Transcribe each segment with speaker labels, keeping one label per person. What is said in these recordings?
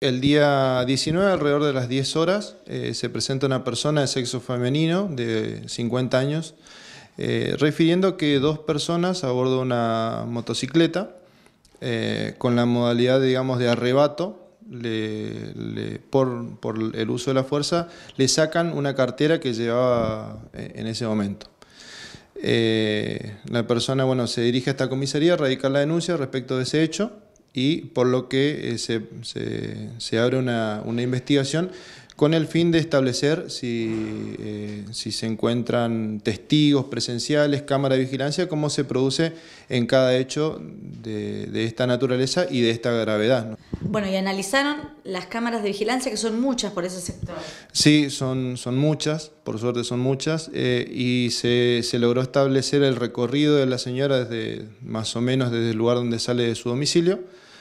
Speaker 1: El día 19, alrededor de las 10 horas, eh, se presenta una persona de sexo femenino de 50 años, eh, refiriendo que dos personas a bordo de una motocicleta, eh, con la modalidad, digamos, de arrebato, por, el uso de la fuerza, le sacan una cartera que llevaba en ese momento. la persona, bueno, se dirige a esta comisaría, radica la denuncia respecto de ese hecho y por lo que eh, se, se, abre una, una, investigación con el fin de establecer si, eh, si, se encuentran testigos presenciales, cámara de vigilancia, cómo se produce en cada hecho de, de esta naturaleza y de esta gravedad.
Speaker 2: Bueno, y analizaron las cámaras de vigilancia, que son muchas por ese sector.
Speaker 1: Sí, son, son muchas, por suerte son muchas, eh, y se, se, logró establecer el recorrido de la señora desde más o menos desde el lugar donde sale de su domicilio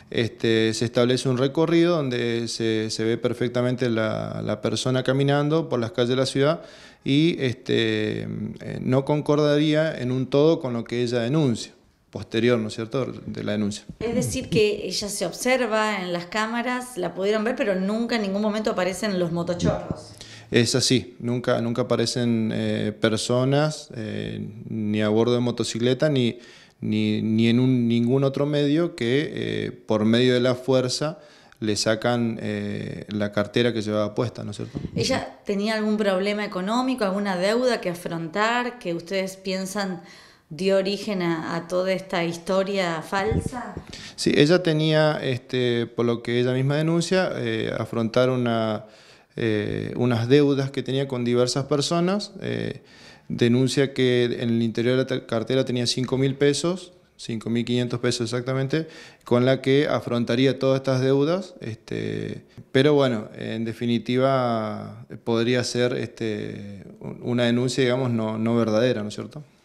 Speaker 1: este, se establece un recorrido donde se, ve perfectamente la, persona caminando por las calles de la ciudad y este, eh, no concordaría en un todo con lo que ella denuncia posterior, ¿no es cierto?, de la denuncia.
Speaker 2: Es decir, que ella se observa en las cámaras, la pudieron ver, pero nunca en ningún momento aparecen los motochorros.
Speaker 1: Es así, nunca, nunca aparecen eh, personas eh, ni a bordo de motocicleta ni, ni, en ningún otro medio que eh, por medio de la fuerza le sacan eh, la cartera que llevaba puesta, ¿no
Speaker 2: ¿Ella tenía algún problema económico, alguna deuda que afrontar, que ustedes piensan dio origen a, toda esta historia falsa?
Speaker 1: Sí, ella tenía, este, por lo que ella misma denuncia, eh, afrontar una, unas deudas que tenía con diversas personas denuncia que en el interior de la cartera tenía 5.000 mil pesos, 5.500 pesos exactamente, con la que afrontaría todas estas deudas. Este, pero bueno, en definitiva eh, podría ser este, una denuncia, digamos, no, no verdadera, ¿no es cierto?